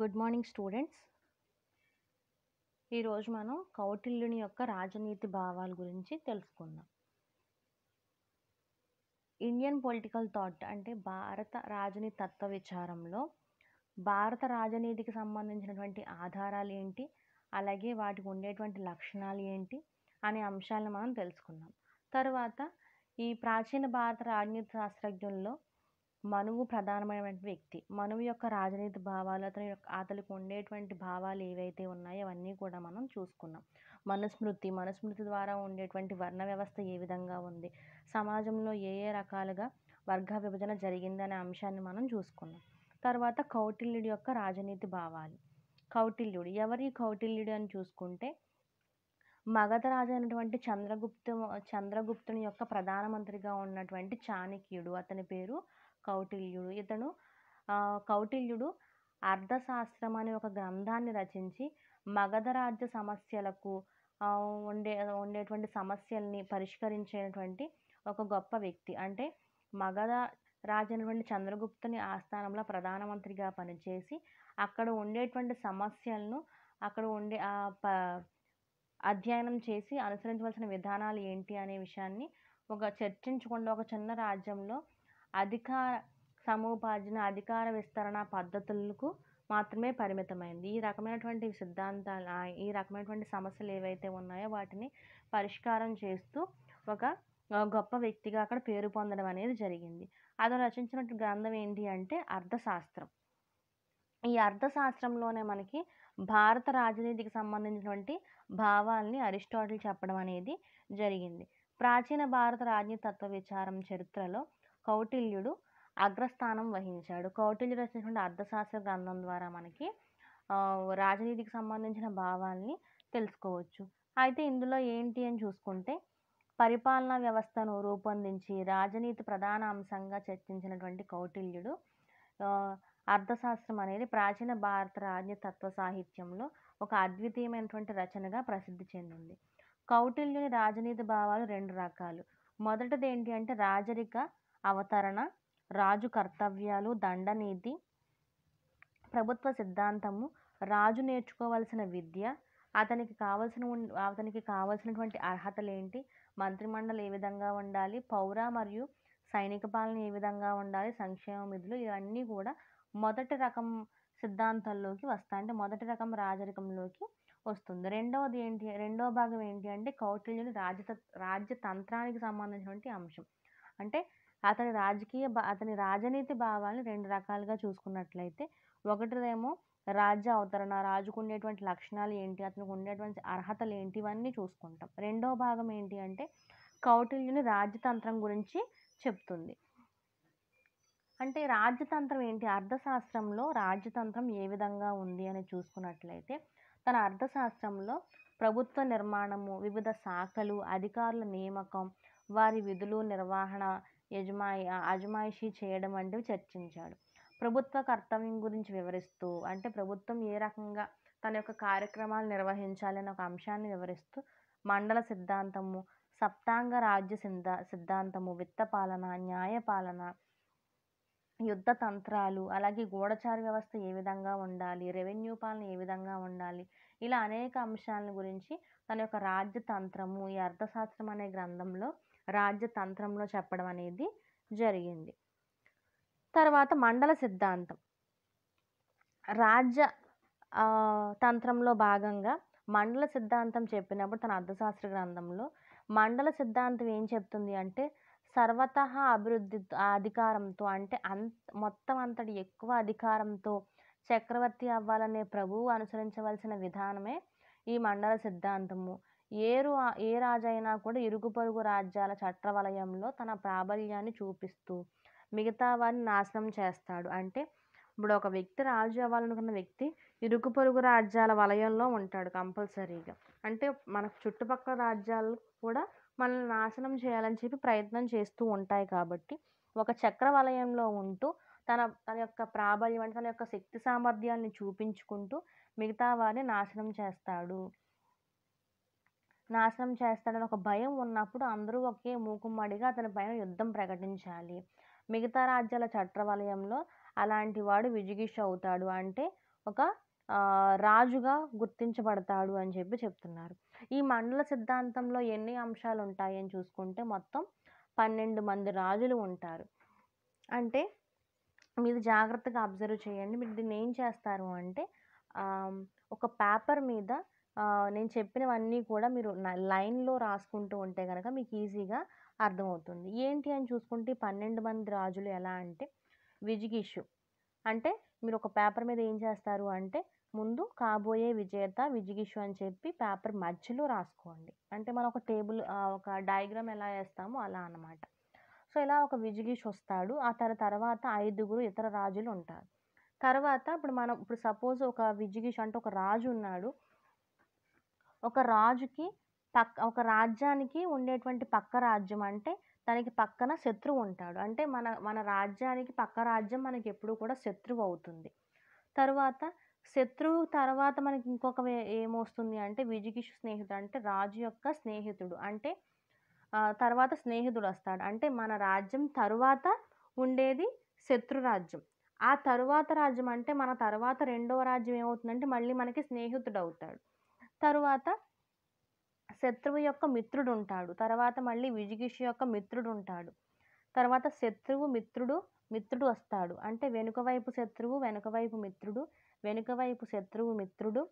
good morning students ఈరోజు మనం కౌటిల్యుని యొక్క రాజనీతి భావాల గురించి తెలుసుకుందాం ఇండియన్ పొలిటికల్ థాట్ అంటే భారత రాజనీతి తత్వ విచారంలో భారత రాజనీతికి సంబంధించినటువంటి ఆధారాలు ఏంటి అలాగే వాటికి ఉండేటువంటి లక్షణాలు ఏంటి అనే అంశాలను మనం తెలుసుకున్నాం తర్వాత ఈ ప్రాచీన భారత రాజనీతి శాస్త్రజ్ఞుల్లో మనువు ప్రధానమైనటువంటి వ్యక్తి మనువు యొక్క రాజనీతి భావాలు అతని యొక్క అతనికి ఉండేటువంటి భావాలు ఏవైతే ఉన్నాయో అవన్నీ కూడా మనం చూసుకున్నాం మనుస్మృతి మనుస్మృతి ద్వారా ఉండేటువంటి వర్ణ వ్యవస్థ ఏ విధంగా ఉంది సమాజంలో ఏ ఏ రకాలుగా వర్గ విభజన జరిగిందనే అంశాన్ని మనం చూసుకున్నాం తర్వాత కౌటిల్యుడి యొక్క రాజనీతి భావాలు కౌటిల్యుడు ఎవరి కౌటిల్యుడు అని చూసుకుంటే రాజు అయినటువంటి చంద్రగుప్త చంద్రగుప్తుని యొక్క ప్రధానమంత్రిగా ఉన్నటువంటి చాణక్యుడు అతని పేరు కౌటిల్యుడు ఇతను కౌటిల్యుడు అర్థశాస్త్రం అనే ఒక గ్రంథాన్ని రచించి మగధ రాజ్య సమస్యలకు ఉండే ఉండేటువంటి సమస్యల్ని పరిష్కరించేటువంటి ఒక గొప్ప వ్యక్తి అంటే మగధ రాజు అనేటువంటి చంద్రగుప్తుని ఆస్థానంలో ప్రధానమంత్రిగా పనిచేసి అక్కడ ఉండేటువంటి సమస్యలను అక్కడ ఉండే ప అధ్యయనం చేసి అనుసరించవలసిన విధానాలు ఏంటి అనే విషయాన్ని ఒక చర్చించకుండా ఒక చిన్న రాజ్యంలో అధికార సముపార్జన అధికార విస్తరణ పద్ధతులకు మాత్రమే పరిమితమైంది ఈ రకమైనటువంటి సిద్ధాంతాలు ఈ రకమైనటువంటి సమస్యలు ఏవైతే ఉన్నాయో వాటిని పరిష్కారం చేస్తూ ఒక గొప్ప వ్యక్తిగా అక్కడ పేరు పొందడం అనేది జరిగింది అతను రచించిన గ్రంథం ఏంటి అంటే అర్థశాస్త్రం ఈ అర్థశాస్త్రంలోనే మనకి భారత రాజనీతికి సంబంధించినటువంటి భావాల్ని అరిస్టాటిల్ చెప్పడం అనేది జరిగింది ప్రాచీన భారత రాజనీతి తత్వ విచారం చరిత్రలో కౌటిల్యుడు అగ్రస్థానం వహించాడు కౌటిల్యుడు రచించినటువంటి అర్థశాస్త్ర గ్రంథం ద్వారా మనకి రాజనీతికి సంబంధించిన భావాల్ని తెలుసుకోవచ్చు అయితే ఇందులో ఏంటి అని చూసుకుంటే పరిపాలనా వ్యవస్థను రూపొందించి రాజనీతి ప్రధాన అంశంగా చర్చించినటువంటి కౌటిల్యుడు అర్థశాస్త్రం అనేది ప్రాచీన భారత రాజ్యతత్వ సాహిత్యంలో ఒక అద్వితీయమైనటువంటి రచనగా ప్రసిద్ధి చెందింది కౌటిల్యుని రాజనీతి భావాలు రెండు రకాలు మొదటిది ఏంటి అంటే రాజరిక అవతరణ రాజు కర్తవ్యాలు దండనీతి ప్రభుత్వ సిద్ధాంతము రాజు నేర్చుకోవలసిన విద్య అతనికి కావలసిన అతనికి కావలసినటువంటి అర్హతలు ఏంటి మంత్రిమండలి ఏ విధంగా ఉండాలి పౌర మరియు సైనిక పాలన ఏ విధంగా ఉండాలి సంక్షేమ విధులు ఇవన్నీ కూడా మొదటి రకం సిద్ధాంతాల్లోకి వస్తాయి అంటే మొదటి రకం రాజరికంలోకి వస్తుంది రెండవది ఏంటి రెండవ భాగం ఏంటి అంటే కౌటిల్యుని రాజత రాజ్యతంత్రానికి సంబంధించినటువంటి అంశం అంటే అతని రాజకీయ అతని రాజనీతి భావాలను రెండు రకాలుగా చూసుకున్నట్లయితే ఒకటిదేమో రాజ్య అవతరణ రాజుకు ఉండేటువంటి లక్షణాలు ఏంటి అతనికి ఉండేటువంటి అర్హతలు ఏంటి ఇవన్నీ చూసుకుంటాం రెండో భాగం ఏంటి అంటే కౌటిల్యుని రాజతంత్రం గురించి చెప్తుంది అంటే రాజతంత్రం ఏంటి అర్థశాస్త్రంలో రాజతంత్రం ఏ విధంగా ఉంది అని చూసుకున్నట్లయితే తన అర్థశాస్త్రంలో ప్రభుత్వ నిర్మాణము వివిధ శాఖలు అధికారుల నియామకం వారి విధులు నిర్వహణ యజమాయి అజమాయిషీ చేయడం వంటివి చర్చించాడు ప్రభుత్వ కర్తవ్యం గురించి వివరిస్తూ అంటే ప్రభుత్వం ఏ రకంగా తన యొక్క కార్యక్రమాలు నిర్వహించాలని ఒక అంశాన్ని వివరిస్తూ మండల సిద్ధాంతము సప్తాంగ రాజ్య సిద్ధా సిద్ధాంతము విత్తపాలన న్యాయపాలన యుద్ధ తంత్రాలు అలాగే గూఢచారి వ్యవస్థ ఏ విధంగా ఉండాలి రెవెన్యూ పాలన ఏ విధంగా ఉండాలి ఇలా అనేక అంశాలను గురించి తన యొక్క రాజ్య తంత్రము ఈ అర్థశాస్త్రం అనే గ్రంథంలో రాజ్యతంత్రంలో చెప్పడం అనేది జరిగింది తర్వాత మండల సిద్ధాంతం రాజ్య తంత్రంలో భాగంగా మండల సిద్ధాంతం చెప్పినప్పుడు తన అర్థశాస్త్ర గ్రంథంలో మండల సిద్ధాంతం ఏం చెప్తుంది అంటే సర్వత అభివృద్ధి అధికారంతో అంటే అంత మొత్తం అంతటి ఎక్కువ అధికారంతో చక్రవర్తి అవ్వాలనే ప్రభువు అనుసరించవలసిన విధానమే ఈ మండల సిద్ధాంతము ఏరు ఏ రాజైనా కూడా ఇరుగు పొరుగు రాజ్యాల చట్రవలయంలో తన ప్రాబల్యాన్ని చూపిస్తూ మిగతా వారిని నాశనం చేస్తాడు అంటే ఇప్పుడు ఒక వ్యక్తి రాజు అవ్వాలనుకున్న వ్యక్తి ఇరుగు పొరుగు రాజ్యాల వలయంలో ఉంటాడు కంపల్సరీగా అంటే మన చుట్టుపక్కల రాజ్యాలు కూడా మనల్ని నాశనం చేయాలని చెప్పి ప్రయత్నం చేస్తూ ఉంటాయి కాబట్టి ఒక చక్ర వలయంలో ఉంటూ తన తన యొక్క ప్రాబల్యం అంటే తన యొక్క శక్తి సామర్థ్యాన్ని చూపించుకుంటూ మిగతా వారిని నాశనం చేస్తాడు నాశనం చేస్తాడని ఒక భయం ఉన్నప్పుడు అందరూ ఒకే మూకుమ్మడిగా అతని పైన యుద్ధం ప్రకటించాలి మిగతా రాజ్యాల చట్రవలయంలో అలాంటి వాడు విజిగిష్ అవుతాడు అంటే ఒక రాజుగా గుర్తించబడతాడు అని చెప్పి చెప్తున్నారు ఈ మండల సిద్ధాంతంలో ఎన్ని అంశాలు ఉంటాయని చూసుకుంటే మొత్తం పన్నెండు మంది రాజులు ఉంటారు అంటే మీరు జాగ్రత్తగా అబ్జర్వ్ చేయండి మీరు దీన్ని ఏం చేస్తారు అంటే ఒక పేపర్ మీద నేను చెప్పినవన్నీ కూడా మీరు లైన్లో రాసుకుంటూ ఉంటే కనుక మీకు ఈజీగా అర్థమవుతుంది ఏంటి అని చూసుకుంటే పన్నెండు మంది రాజులు ఎలా అంటే విజిగిషు అంటే మీరు ఒక పేపర్ మీద ఏం చేస్తారు అంటే ముందు కాబోయే విజేత విజిగిషు అని చెప్పి పేపర్ మధ్యలో రాసుకోండి అంటే మనం ఒక టేబుల్ ఒక డయాగ్రామ్ ఎలా వేస్తామో అలా అనమాట సో ఇలా ఒక విజిగిష్ వస్తాడు ఆ తన తర్వాత ఐదుగురు ఇతర రాజులు ఉంటారు తర్వాత ఇప్పుడు మనం ఇప్పుడు సపోజ్ ఒక విజిగిష్ అంటే ఒక రాజు ఉన్నాడు ఒక రాజుకి పక్క ఒక రాజ్యానికి ఉండేటువంటి పక్క రాజ్యం అంటే దానికి పక్కన శత్రువు ఉంటాడు అంటే మన మన రాజ్యానికి పక్క రాజ్యం మనకి ఎప్పుడూ కూడా శత్రువు అవుతుంది తర్వాత శత్రువు తర్వాత మనకి ఇంకొక ఏమొస్తుంది అంటే విజిగిషు స్నేహితుడు అంటే రాజు యొక్క స్నేహితుడు అంటే తర్వాత స్నేహితుడు వస్తాడు అంటే మన రాజ్యం తరువాత ఉండేది శత్రు రాజ్యం ఆ తరువాత రాజ్యం అంటే మన తర్వాత రెండవ రాజ్యం ఏమవుతుందంటే మళ్ళీ మనకి స్నేహితుడు అవుతాడు తరువాత శత్రువు యొక్క మిత్రుడు ఉంటాడు తర్వాత మళ్ళీ విజిగిషు యొక్క మిత్రుడు ఉంటాడు తర్వాత శత్రువు మిత్రుడు మిత్రుడు వస్తాడు అంటే వెనుక వైపు శత్రువు వెనుక వైపు మిత్రుడు వెనుక వైపు శత్రువు మిత్రుడు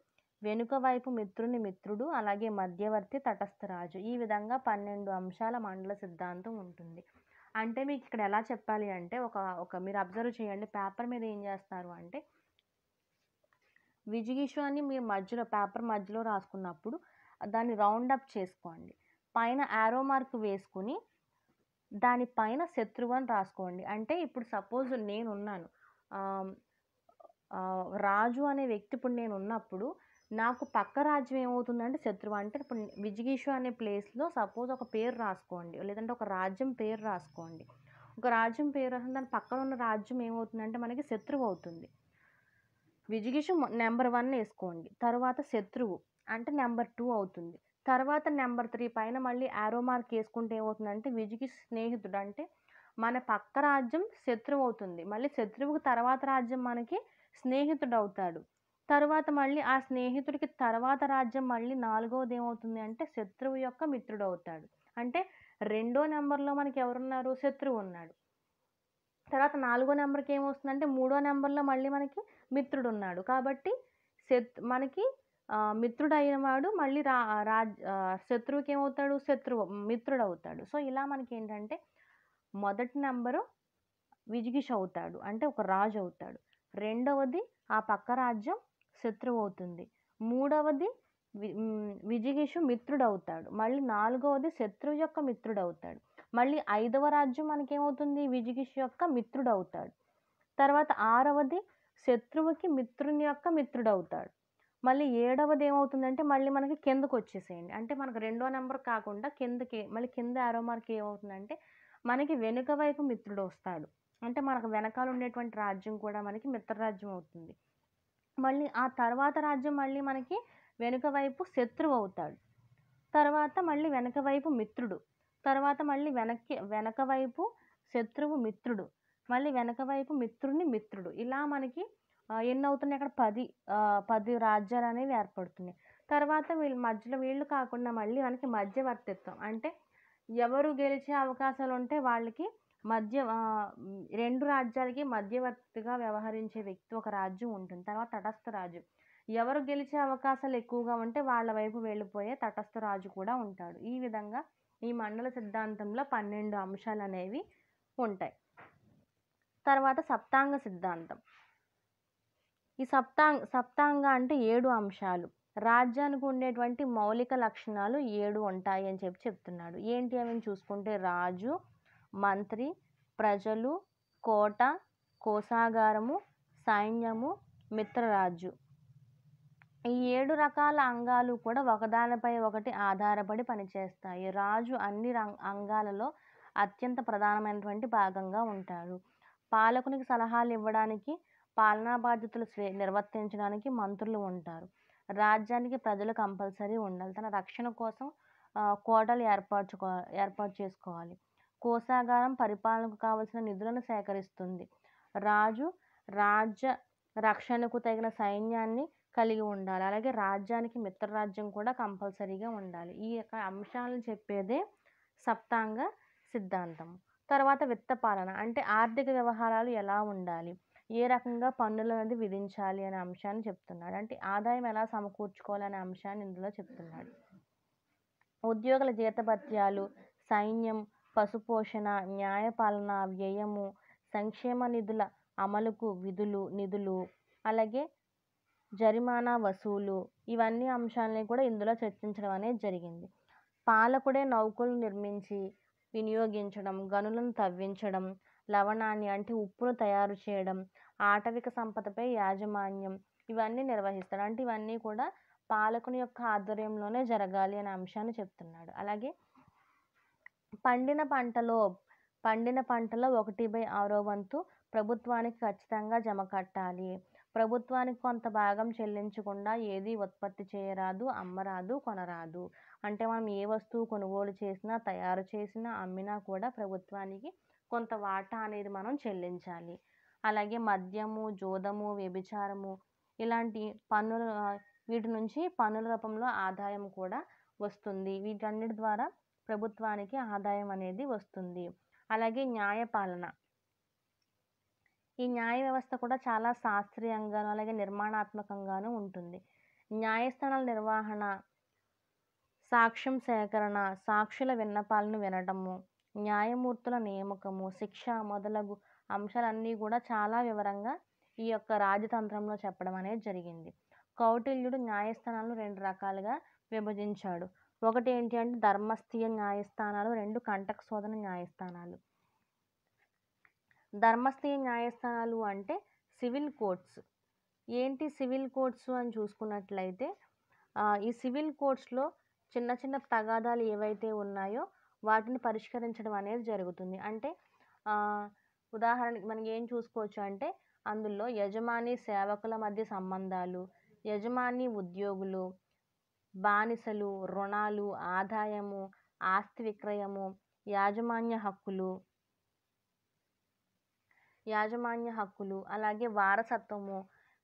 వెనుక వైపు మిత్రుని మిత్రుడు అలాగే మధ్యవర్తి తటస్థ రాజు ఈ విధంగా పన్నెండు అంశాల మండల సిద్ధాంతం ఉంటుంది అంటే మీకు ఇక్కడ ఎలా చెప్పాలి అంటే ఒక ఒక మీరు అబ్జర్వ్ చేయండి పేపర్ మీద ఏం చేస్తారు అంటే అని మీరు మధ్యలో పేపర్ మధ్యలో రాసుకున్నప్పుడు దాన్ని రౌండ్ అప్ చేసుకోండి పైన యారో మార్క్ వేసుకుని దానిపైన శత్రువు అని రాసుకోండి అంటే ఇప్పుడు సపోజ్ నేనున్నాను రాజు అనే వ్యక్తి ఇప్పుడు నేను ఉన్నప్పుడు నాకు పక్క రాజ్యం ఏమవుతుందంటే శత్రువు అంటే ఇప్పుడు విజిగీషు అనే ప్లేస్లో సపోజ్ ఒక పేరు రాసుకోండి లేదంటే ఒక రాజ్యం పేరు రాసుకోండి ఒక రాజ్యం పేరు రాసిన దాని పక్కన ఉన్న రాజ్యం ఏమవుతుందంటే మనకి శత్రువు అవుతుంది విజిగిషు నెంబర్ వన్ వేసుకోండి తర్వాత శత్రువు అంటే నెంబర్ టూ అవుతుంది తర్వాత నెంబర్ త్రీ పైన మళ్ళీ యారో మార్క్ వేసుకుంటే ఏమవుతుందంటే విజిగిష్ స్నేహితుడు అంటే మన పక్క రాజ్యం శత్రువు అవుతుంది మళ్ళీ శత్రువుకు తర్వాత రాజ్యం మనకి స్నేహితుడు అవుతాడు తర్వాత మళ్ళీ ఆ స్నేహితుడికి తర్వాత రాజ్యం మళ్ళీ నాలుగవది ఏమవుతుంది అంటే శత్రువు యొక్క మిత్రుడు అవుతాడు అంటే రెండో నెంబర్లో మనకి ఎవరున్నారు శత్రువు ఉన్నాడు తర్వాత నాలుగో నెంబర్కి ఏమొస్తుందంటే మూడో నెంబర్లో మళ్ళీ మనకి మిత్రుడు ఉన్నాడు కాబట్టి శత్ మనకి మిత్రుడు అయినవాడు మళ్ళీ రా రాజ్ శత్రువుకి ఏమవుతాడు శత్రువు మిత్రుడు అవుతాడు సో ఇలా మనకి ఏంటంటే మొదటి నెంబరు విజిగిష్ అవుతాడు అంటే ఒక రాజు అవుతాడు రెండవది ఆ పక్క రాజ్యం శత్రువు అవుతుంది మూడవది విజిగిషు మిత్రుడు అవుతాడు మళ్ళీ నాలుగవది శత్రువు యొక్క మిత్రుడు అవుతాడు మళ్ళీ ఐదవ రాజ్యం మనకేమవుతుంది విజిగిష్ యొక్క మిత్రుడు అవుతాడు తర్వాత ఆరవది శత్రువుకి మిత్రుని యొక్క మిత్రుడు అవుతాడు మళ్ళీ ఏడవది ఏమవుతుందంటే మళ్ళీ మనకి కిందకు వచ్చేసేయండి అంటే మనకు రెండో నెంబర్ కాకుండా కిందకి మళ్ళీ కింద ఆరో మార్క్ ఏమవుతుందంటే మనకి వెనుక వైపు మిత్రుడు వస్తాడు అంటే మనకు వెనకాల ఉండేటువంటి రాజ్యం కూడా మనకి మిత్రరాజ్యం అవుతుంది మళ్ళీ ఆ తర్వాత రాజ్యం మళ్ళీ మనకి వెనుక వైపు శత్రువు అవుతాడు తర్వాత మళ్ళీ వెనుక వైపు మిత్రుడు తర్వాత మళ్ళీ వెనక్కి వెనక వైపు శత్రువు మిత్రుడు మళ్ళీ వెనక వైపు మిత్రుడిని మిత్రుడు ఇలా మనకి ఎన్ని అవుతున్నాయి అక్కడ పది పది రాజ్యాలు అనేవి ఏర్పడుతున్నాయి తర్వాత వీళ్ళు మధ్యలో వీళ్ళు కాకుండా మళ్ళీ మనకి మధ్యవర్తిత్వం అంటే ఎవరు గెలిచే అవకాశాలు ఉంటే వాళ్ళకి మధ్య రెండు రాజ్యాలకి మధ్యవర్తిగా వ్యవహరించే వ్యక్తి ఒక రాజ్యం ఉంటుంది తర్వాత తటస్థ రాజు ఎవరు గెలిచే అవకాశాలు ఎక్కువగా ఉంటే వాళ్ళ వైపు వెళ్ళిపోయే తటస్థ రాజు కూడా ఉంటాడు ఈ విధంగా ఈ మండల సిద్ధాంతంలో పన్నెండు అంశాలు అనేవి ఉంటాయి తర్వాత సప్తాంగ సిద్ధాంతం ఈ సప్తాంగ సప్తాంగ అంటే ఏడు అంశాలు రాజ్యానికి ఉండేటువంటి మౌలిక లక్షణాలు ఏడు ఉంటాయి అని చెప్పి చెప్తున్నాడు ఏంటి అవి చూసుకుంటే రాజు మంత్రి ప్రజలు కోట కోసాగారము సైన్యము మిత్రరాజు ఈ ఏడు రకాల అంగాలు కూడా ఒకదానిపై ఒకటి ఆధారపడి పనిచేస్తాయి రాజు అన్ని రం అంగాలలో అత్యంత ప్రధానమైనటువంటి భాగంగా ఉంటాడు పాలకునికి సలహాలు ఇవ్వడానికి పాలనా బాధ్యతలు స్వే నిర్వర్తించడానికి మంత్రులు ఉంటారు రాజ్యానికి ప్రజలు కంపల్సరీ ఉండాలి తన రక్షణ కోసం కోటలు ఏర్పరచుకో ఏర్పాటు చేసుకోవాలి కోశాగారం పరిపాలనకు కావలసిన నిధులను సేకరిస్తుంది రాజు రాజ్య రక్షణకు తగిన సైన్యాన్ని కలిగి ఉండాలి అలాగే రాజ్యానికి మిత్రరాజ్యం కూడా కంపల్సరీగా ఉండాలి ఈ యొక్క అంశాలను చెప్పేదే సప్తాంగ సిద్ధాంతం తర్వాత విత్త పాలన అంటే ఆర్థిక వ్యవహారాలు ఎలా ఉండాలి ఏ రకంగా పన్నులు అనేది విధించాలి అనే అంశాన్ని చెప్తున్నాడు అంటే ఆదాయం ఎలా సమకూర్చుకోవాలనే అంశాన్ని ఇందులో చెప్తున్నాడు ఉద్యోగుల జీతభత్యాలు సైన్యం పశుపోషణ న్యాయపాలన వ్యయము సంక్షేమ నిధుల అమలుకు విధులు నిధులు అలాగే జరిమానా వసూలు ఇవన్నీ అంశాలని కూడా ఇందులో చర్చించడం అనేది జరిగింది పాలకుడే నౌకలు నిర్మించి వినియోగించడం గనులను తవ్వించడం లవణాన్ని అంటే ఉప్పును తయారు చేయడం ఆటవిక సంపదపై యాజమాన్యం ఇవన్నీ నిర్వహిస్తాడు అంటే ఇవన్నీ కూడా పాలకుని యొక్క ఆధ్వర్యంలోనే జరగాలి అనే అంశాన్ని చెప్తున్నాడు అలాగే పండిన పంటలో పండిన పంటలో ఒకటి బై ఆరో వంతు ప్రభుత్వానికి ఖచ్చితంగా జమ కట్టాలి ప్రభుత్వానికి కొంత భాగం చెల్లించకుండా ఏది ఉత్పత్తి చేయరాదు అమ్మరాదు కొనరాదు అంటే మనం ఏ వస్తువు కొనుగోలు చేసినా తయారు చేసినా అమ్మినా కూడా ప్రభుత్వానికి కొంత వాటా అనేది మనం చెల్లించాలి అలాగే మద్యము జూదము వ్యభిచారము ఇలాంటి పన్నుల వీటి నుంచి పన్నుల రూపంలో ఆదాయం కూడా వస్తుంది వీటన్నిటి ద్వారా ప్రభుత్వానికి ఆదాయం అనేది వస్తుంది అలాగే న్యాయపాలన ఈ న్యాయ వ్యవస్థ కూడా చాలా శాస్త్రీయంగాను అలాగే నిర్మాణాత్మకంగాను ఉంటుంది న్యాయస్థానాల నిర్వహణ సాక్ష్యం సేకరణ సాక్షుల విన్నపాలను వినడము న్యాయమూర్తుల నియామకము శిక్ష మొదలగు అంశాలన్నీ కూడా చాలా వివరంగా ఈ యొక్క రాజతంత్రంలో చెప్పడం అనేది జరిగింది కౌటిల్యుడు న్యాయస్థానాలను రెండు రకాలుగా విభజించాడు ఒకటి ఏంటి అంటే ధర్మస్థీయ న్యాయస్థానాలు రెండు కంటక శోధన న్యాయస్థానాలు ధర్మస్థీయ న్యాయస్థానాలు అంటే సివిల్ కోర్ట్స్ ఏంటి సివిల్ కోర్ట్స్ అని చూసుకున్నట్లయితే ఈ సివిల్ కోర్ట్స్లో చిన్న చిన్న తగాదాలు ఏవైతే ఉన్నాయో వాటిని పరిష్కరించడం అనేది జరుగుతుంది అంటే ఉదాహరణకి మనం ఏం చూసుకోవచ్చు అంటే అందులో యజమాని సేవకుల మధ్య సంబంధాలు యజమాని ఉద్యోగులు బానిసలు రుణాలు ఆదాయము ఆస్తి విక్రయము యాజమాన్య హక్కులు యాజమాన్య హక్కులు అలాగే వారసత్వము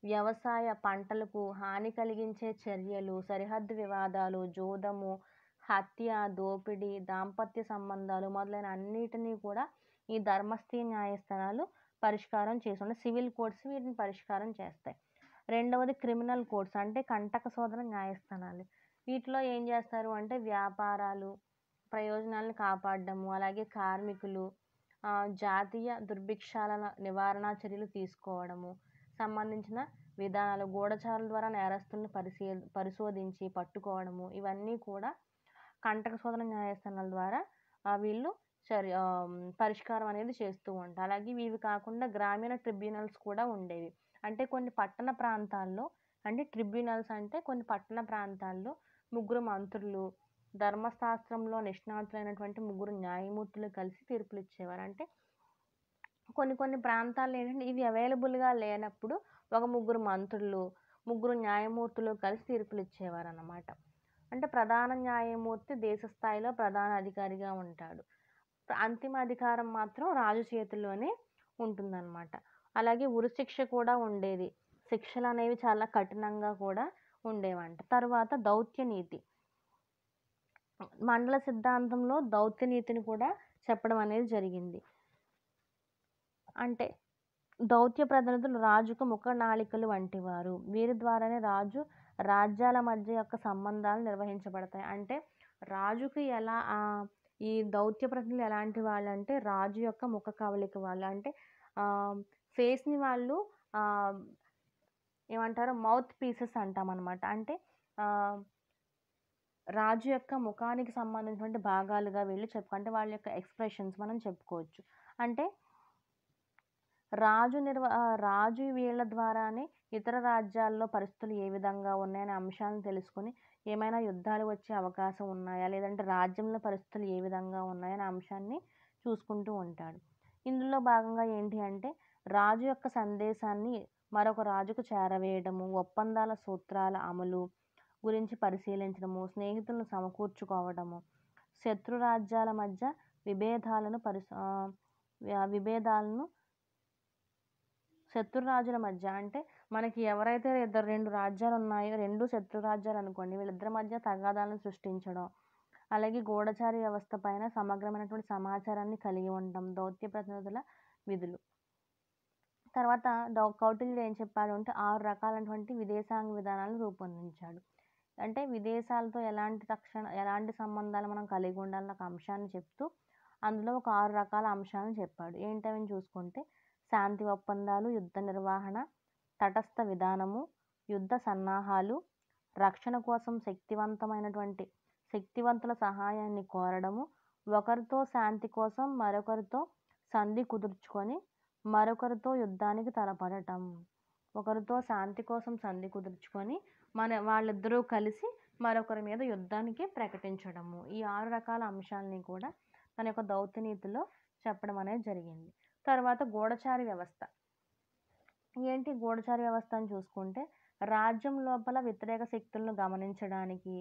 వ్యవసాయ పంటలకు హాని కలిగించే చర్యలు సరిహద్దు వివాదాలు జోదము హత్య దోపిడీ దాంపత్య సంబంధాలు మొదలైన అన్నిటినీ కూడా ఈ ధర్మస్థీ న్యాయస్థానాలు పరిష్కారం చేస్తుంటే సివిల్ కోర్ట్స్ వీటిని పరిష్కారం చేస్తాయి రెండవది క్రిమినల్ కోర్ట్స్ అంటే కంటక శోధన న్యాయస్థానాలు వీటిలో ఏం చేస్తారు అంటే వ్యాపారాలు ప్రయోజనాలను కాపాడడము అలాగే కార్మికులు జాతీయ దుర్భిక్షాలన నివారణ చర్యలు తీసుకోవడము సంబంధించిన విధానాలు గూఢచారుల ద్వారా నేరస్తులను పరిశీ పరిశోధించి పట్టుకోవడము ఇవన్నీ కూడా కంటక శోధన న్యాయస్థానాల ద్వారా వీళ్ళు చర్య పరిష్కారం అనేది చేస్తూ ఉంటారు అలాగే ఇవి కాకుండా గ్రామీణ ట్రిబ్యునల్స్ కూడా ఉండేవి అంటే కొన్ని పట్టణ ప్రాంతాల్లో అంటే ట్రిబ్యునల్స్ అంటే కొన్ని పట్టణ ప్రాంతాల్లో ముగ్గురు మంత్రులు ధర్మశాస్త్రంలో నిష్ణాతులైనటువంటి ముగ్గురు న్యాయమూర్తులు కలిసి తీర్పులు ఇచ్చేవారు అంటే కొన్ని కొన్ని ప్రాంతాల్లో ఏంటంటే ఇవి అవైలబుల్గా లేనప్పుడు ఒక ముగ్గురు మంత్రులు ముగ్గురు న్యాయమూర్తులు కలిసి తీర్పులు ఇచ్చేవారు అన్నమాట అంటే ప్రధాన న్యాయమూర్తి దేశ స్థాయిలో ప్రధాన అధికారిగా ఉంటాడు అంతిమ అధికారం మాత్రం రాజు చేతుల్లోనే ఉంటుందన్నమాట అలాగే ఉరిశిక్ష కూడా ఉండేది శిక్షలు అనేవి చాలా కఠినంగా కూడా ఉండేవంట తర్వాత దౌత్య నీతి మండల సిద్ధాంతంలో దౌత్య నీతిని కూడా చెప్పడం అనేది జరిగింది అంటే దౌత్య ప్రతినిధులు రాజుకు వంటి వంటివారు వీరి ద్వారానే రాజు రాజ్యాల మధ్య యొక్క సంబంధాలు నిర్వహించబడతాయి అంటే రాజుకి ఎలా ఈ దౌత్య ప్రతినిధులు ఎలాంటి వాళ్ళు అంటే రాజు యొక్క ముఖ కవలిక వాళ్ళు అంటే ఫేస్ని వాళ్ళు ఏమంటారు మౌత్ పీసెస్ అంటాం అనమాట అంటే రాజు యొక్క ముఖానికి సంబంధించినటువంటి భాగాలుగా వీళ్ళు చెప్పు అంటే వాళ్ళ యొక్క ఎక్స్ప్రెషన్స్ మనం చెప్పుకోవచ్చు అంటే రాజు నిర్వ రాజు వీళ్ళ ద్వారానే ఇతర రాజ్యాల్లో పరిస్థితులు ఏ విధంగా ఉన్నాయనే అంశాలను తెలుసుకుని ఏమైనా యుద్ధాలు వచ్చే అవకాశం ఉన్నాయా లేదంటే రాజ్యంలో పరిస్థితులు ఏ విధంగా ఉన్నాయనే అంశాన్ని చూసుకుంటూ ఉంటాడు ఇందులో భాగంగా ఏంటి అంటే రాజు యొక్క సందేశాన్ని మరొక రాజుకు చేరవేయడము ఒప్పందాల సూత్రాల అమలు గురించి పరిశీలించడము స్నేహితులను సమకూర్చుకోవడము శత్రు రాజ్యాల మధ్య విభేదాలను పరి విభేదాలను శత్రు రాజుల మధ్య అంటే మనకి ఎవరైతే ఇద్దరు రెండు రాజ్యాలు ఉన్నాయో రెండు శత్రు రాజ్యాలు అనుకోండి వీళ్ళిద్దరి మధ్య తగాదాలను సృష్టించడం అలాగే గూఢచారి వ్యవస్థ పైన సమగ్రమైనటువంటి సమాచారాన్ని కలిగి ఉండడం దౌత్య ప్రతినిధుల విధులు తర్వాత దౌ కౌటిల్యుడు ఏం చెప్పాడు అంటే ఆరు రకాలైనటువంటి విదేశాంగ విధానాలను రూపొందించాడు అంటే విదేశాలతో ఎలాంటి రక్షణ ఎలాంటి సంబంధాలు మనం కలిగి ఉండాలన్న ఒక అంశాన్ని చెప్తూ అందులో ఒక ఆరు రకాల అంశాలను చెప్పాడు ఏంటని చూసుకుంటే శాంతి ఒప్పందాలు యుద్ధ నిర్వహణ తటస్థ విధానము యుద్ధ సన్నాహాలు రక్షణ కోసం శక్తివంతమైనటువంటి శక్తివంతుల సహాయాన్ని కోరడము ఒకరితో శాంతి కోసం మరొకరితో సంధి కుదుర్చుకొని మరొకరితో యుద్ధానికి తలపడటం ఒకరితో శాంతి కోసం సంధి కుదుర్చుకొని మన వాళ్ళిద్దరూ కలిసి మరొకరి మీద యుద్ధానికి ప్రకటించడము ఈ ఆరు రకాల అంశాలని కూడా తన యొక్క దౌత్యనీతిలో చెప్పడం అనేది జరిగింది తర్వాత గోడచారి వ్యవస్థ ఏంటి గోడచారి వ్యవస్థ అని చూసుకుంటే రాజ్యం లోపల వ్యతిరేక శక్తులను గమనించడానికి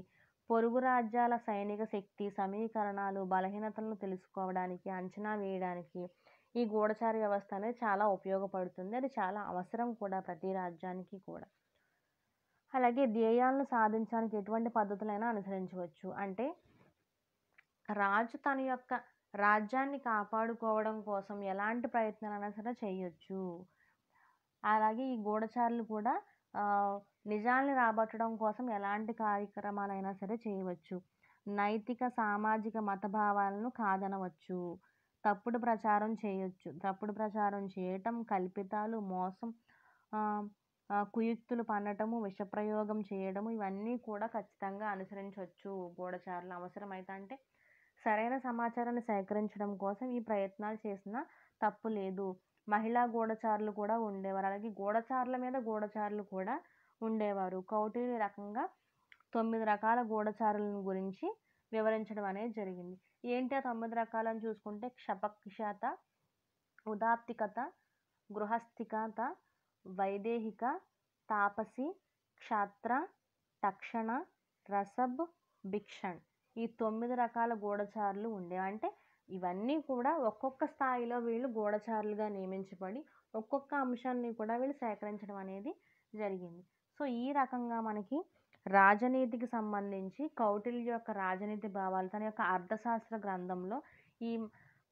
పొరుగు రాజ్యాల సైనిక శక్తి సమీకరణాలు బలహీనతలను తెలుసుకోవడానికి అంచనా వేయడానికి ఈ గోడచారి వ్యవస్థ అనేది చాలా ఉపయోగపడుతుంది అది చాలా అవసరం కూడా ప్రతి రాజ్యానికి కూడా అలాగే ధ్యేయాలను సాధించడానికి ఎటువంటి పద్ధతులైనా అనుసరించవచ్చు అంటే రాజు తన యొక్క రాజ్యాన్ని కాపాడుకోవడం కోసం ఎలాంటి ప్రయత్నాలైనా సరే చేయొచ్చు అలాగే ఈ గూఢచారులు కూడా నిజాల్ని రాబట్టడం కోసం ఎలాంటి కార్యక్రమాలైనా సరే చేయవచ్చు నైతిక సామాజిక మతభావాలను కాదనవచ్చు తప్పుడు ప్రచారం చేయొచ్చు తప్పుడు ప్రచారం చేయటం కల్పితాలు మోసం కుయుక్తులు పన్నటము విషప్రయోగం చేయడము ఇవన్నీ కూడా ఖచ్చితంగా అనుసరించవచ్చు గూఢచారులు అవసరమైతే అంటే సరైన సమాచారాన్ని సేకరించడం కోసం ఈ ప్రయత్నాలు చేసిన తప్పు లేదు మహిళా గూఢచారులు కూడా ఉండేవారు అలాగే గూఢచారుల మీద గూఢచారులు కూడా ఉండేవారు కౌటిల్య రకంగా తొమ్మిది రకాల గూఢచారులను గురించి వివరించడం అనేది జరిగింది ఏంటి ఆ తొమ్మిది రకాలను చూసుకుంటే క్షపక్షత ఉదాప్తికత గృహస్థికత వైదేహిక తాపసి క్షాత్ర తక్షణ రసబ్ భిక్షణ్ ఈ తొమ్మిది రకాల గూఢచారులు ఉండేవి అంటే ఇవన్నీ కూడా ఒక్కొక్క స్థాయిలో వీళ్ళు గూఢచారులుగా నియమించబడి ఒక్కొక్క అంశాన్ని కూడా వీళ్ళు సేకరించడం అనేది జరిగింది సో ఈ రకంగా మనకి రాజనీతికి సంబంధించి కౌటిల్య యొక్క రాజనీతి భావాలు తన యొక్క అర్థశాస్త్ర గ్రంథంలో ఈ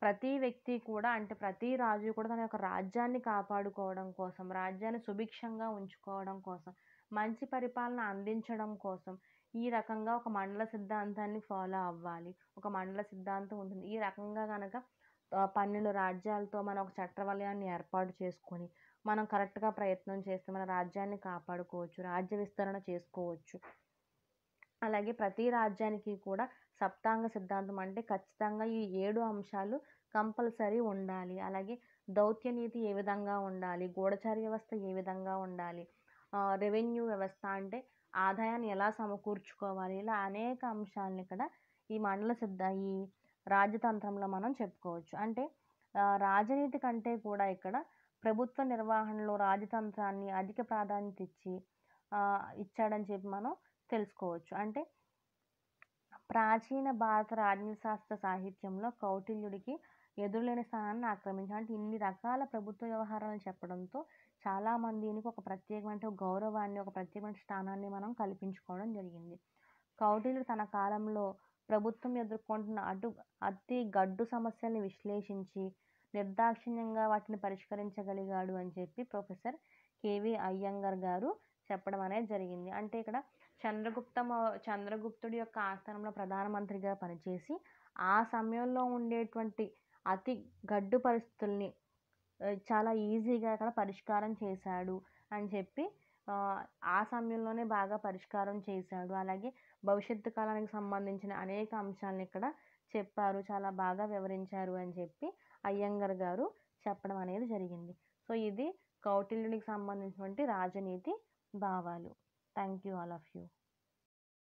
ప్రతి వ్యక్తి కూడా అంటే ప్రతి రాజు కూడా తన యొక్క రాజ్యాన్ని కాపాడుకోవడం కోసం రాజ్యాన్ని సుభిక్షంగా ఉంచుకోవడం కోసం మంచి పరిపాలన అందించడం కోసం ఈ రకంగా ఒక మండల సిద్ధాంతాన్ని ఫాలో అవ్వాలి ఒక మండల సిద్ధాంతం ఉంటుంది ఈ రకంగా కనుక పన్నెండు రాజ్యాలతో మనం ఒక చట్టవలయాన్ని ఏర్పాటు చేసుకొని మనం కరెక్ట్గా ప్రయత్నం చేస్తే మన రాజ్యాన్ని కాపాడుకోవచ్చు రాజ్య విస్తరణ చేసుకోవచ్చు అలాగే ప్రతి రాజ్యానికి కూడా సప్తాంగ సిద్ధాంతం అంటే ఖచ్చితంగా ఈ ఏడు అంశాలు కంపల్సరీ ఉండాలి అలాగే దౌత్య నీతి ఏ విధంగా ఉండాలి గూఢచారి వ్యవస్థ ఏ విధంగా ఉండాలి రెవెన్యూ వ్యవస్థ అంటే ఆదాయాన్ని ఎలా సమకూర్చుకోవాలి ఇలా అనేక అంశాలను ఇక్కడ ఈ మండల సిద్ధ ఈ రాజతంత్రంలో మనం చెప్పుకోవచ్చు అంటే రాజనీతి కంటే కూడా ఇక్కడ ప్రభుత్వ నిర్వహణలో రాజతంత్రాన్ని అధిక ప్రాధాన్యత ఇచ్చి ఇచ్చాడని చెప్పి మనం తెలుసుకోవచ్చు అంటే ప్రాచీన భారత రాజ్యశాస్త్ర సాహిత్యంలో కౌటిల్యుడికి ఎదురులేని స్థానాన్ని ఆక్రమించాయి అంటే ఇన్ని రకాల ప్రభుత్వ వ్యవహారాలు చెప్పడంతో చాలామంది దీనికి ఒక ప్రత్యేకమైన గౌరవాన్ని ఒక ప్రత్యేకమైన స్థానాన్ని మనం కల్పించుకోవడం జరిగింది కౌటిల్యుడు తన కాలంలో ప్రభుత్వం ఎదుర్కొంటున్న అటు అతి గడ్డు సమస్యల్ని విశ్లేషించి నిర్దాక్షిణ్యంగా వాటిని పరిష్కరించగలిగాడు అని చెప్పి ప్రొఫెసర్ కేవి అయ్యంగర్ గారు చెప్పడం అనేది జరిగింది అంటే ఇక్కడ చంద్రగుప్త చంద్రగుప్తుడి యొక్క ఆస్థానంలో ప్రధానమంత్రిగా పనిచేసి ఆ సమయంలో ఉండేటువంటి అతి గడ్డు పరిస్థితుల్ని చాలా ఈజీగా అక్కడ పరిష్కారం చేశాడు అని చెప్పి ఆ సమయంలోనే బాగా పరిష్కారం చేశాడు అలాగే భవిష్యత్తు కాలానికి సంబంధించిన అనేక అంశాలను ఇక్కడ చెప్పారు చాలా బాగా వివరించారు అని చెప్పి అయ్యంగర్ గారు చెప్పడం అనేది జరిగింది సో ఇది కౌటిల్యునికి సంబంధించినటువంటి రాజనీతి భావాలు thank you all of you